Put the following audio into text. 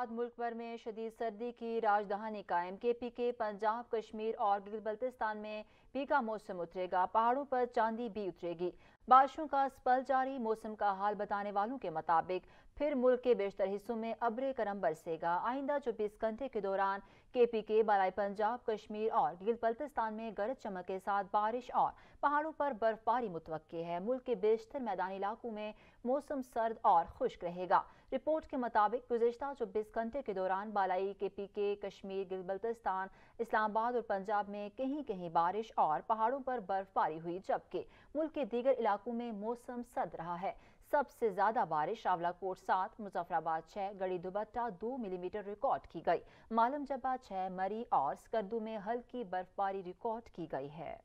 बाद मुल्क भर में शदीद सर्दी की राजधानी कायम के पी के पंजाब कश्मीर और बल्तिस्तान में फीका मौसम उतरेगा पहाड़ों पर चांदी भी उतरेगी बारिशों का स्पल जारी मौसम का हाल बताने वालों के मुताबिक फिर मुल्क के बेशतर हिस्सों में अबरे करम बरसेगा आइंदा चौबीस घंटे के दौरान के पी के बलाई पंजाब कश्मीर और बल्तिस्तान में गरज चमक के साथ बारिश और पहाड़ों पर बर्फबारी मुतव है मुल्क के बेशतर मैदानी इलाकों में मौसम सर्द और खुश्क रहेगा रिपोर्ट के मुताबिक गुजशत चौबीस 24 घंटे के दौरान बालाई के पीके कश्मीर गिलबल्तिस्तान इस्लामाबाद और पंजाब में कहीं कहीं बारिश और पहाड़ों पर बर्फबारी हुई जबकि मुल्क के दीगर इलाकों में मौसम सद रहा है सबसे ज्यादा बारिश रावलाकोट सात मुजफ्फराबाद छह गड़ी दुबट्टा दो मिलीमीटर रिकॉर्ड की गई मालम जब्बा छह मरी और स्कर्दू में हल्की बर्फबारी रिकॉर्ड की गई है